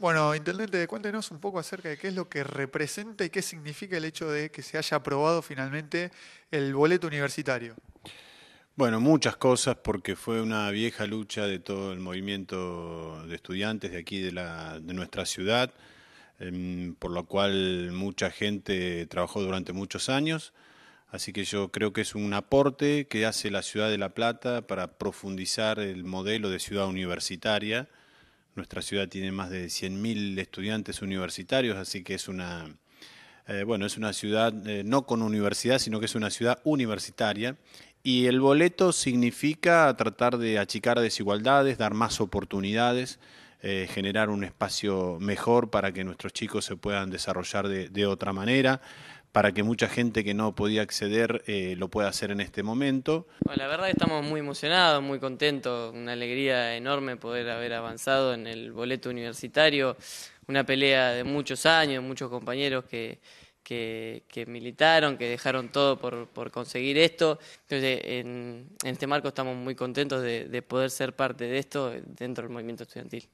Bueno, Intendente, cuéntenos un poco acerca de qué es lo que representa y qué significa el hecho de que se haya aprobado finalmente el boleto universitario. Bueno, muchas cosas porque fue una vieja lucha de todo el movimiento de estudiantes de aquí de, nuestra ciudad, em, por lo cual mucha gente trabajó durante muchos años. Así que yo creo que es un aporte que hace la ciudad de La Plata para profundizar el modelo de ciudad universitaria nuestra ciudad tiene más de 100.000 estudiantes universitarios, así que es una, eh, bueno, es una ciudad eh, no con universidad, sino que es una ciudad universitaria. Y el boleto significa tratar de achicar desigualdades, dar más oportunidades, eh, generar un espacio mejor para que nuestros chicos se puedan desarrollar de otra manera, para que mucha gente que no podía acceder eh, lo pueda hacer en este momento. Bueno, la verdad estamos muy emocionados, muy contentos, una alegría enorme poder haber avanzado en el boleto universitario, una pelea de muchos años, muchos compañeros que, que, militaron, que dejaron todo por, conseguir esto. Entonces, en, este marco estamos muy contentos de poder ser parte de esto dentro del movimiento estudiantil.